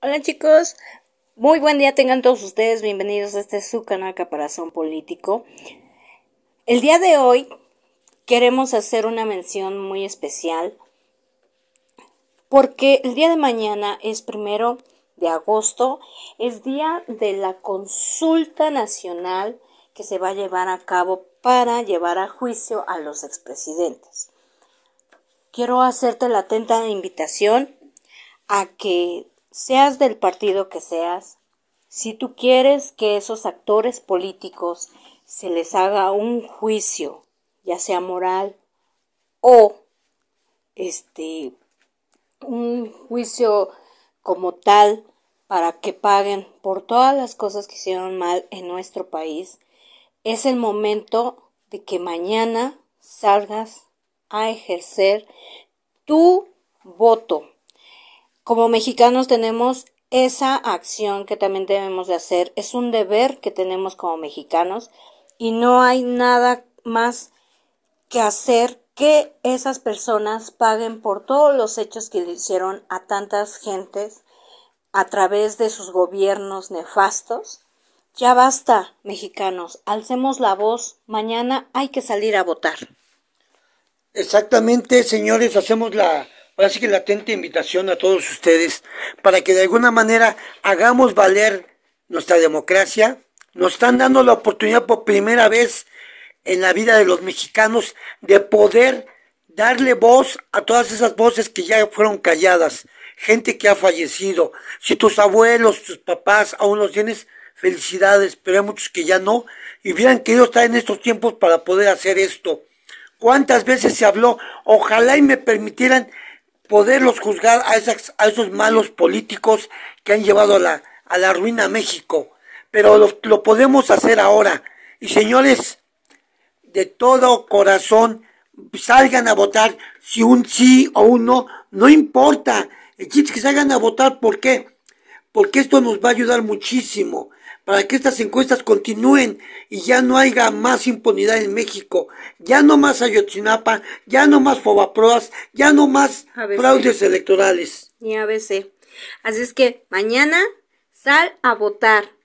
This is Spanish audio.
Hola chicos, muy buen día tengan todos ustedes, bienvenidos a este su canal Caparazón Político. El día de hoy queremos hacer una mención muy especial porque el día de mañana es primero de agosto, es día de la consulta nacional que se va a llevar a cabo para llevar a juicio a los expresidentes. Quiero hacerte la atenta invitación a que seas del partido que seas, si tú quieres que esos actores políticos se les haga un juicio, ya sea moral o este un juicio como tal para que paguen por todas las cosas que hicieron mal en nuestro país, es el momento de que mañana salgas a ejercer tu voto como mexicanos tenemos esa acción que también debemos de hacer. Es un deber que tenemos como mexicanos y no hay nada más que hacer que esas personas paguen por todos los hechos que le hicieron a tantas gentes a través de sus gobiernos nefastos. Ya basta, mexicanos, alcemos la voz, mañana hay que salir a votar. Exactamente, señores, hacemos la ahora sí que latente invitación a todos ustedes para que de alguna manera hagamos valer nuestra democracia. Nos están dando la oportunidad por primera vez en la vida de los mexicanos de poder darle voz a todas esas voces que ya fueron calladas, gente que ha fallecido. Si tus abuelos, tus papás aún los tienes, felicidades, pero hay muchos que ya no y hubieran querido estar en estos tiempos para poder hacer esto. ¿Cuántas veces se habló? Ojalá y me permitieran poderlos juzgar a, a esos malos políticos que han llevado a la, a la ruina a México. Pero lo, podemos hacer ahora. Y señores, de todo corazón, salgan a votar si un sí o un no, no importa. que salgan a votar, ¿por qué? Porque esto nos va a ayudar muchísimo para que estas encuestas continúen y ya no haya más impunidad en México, ya no más Ayotzinapa, ya no más Fobaproas, ya no más fraudes electorales. Ni ABC. Así es que mañana sal a votar.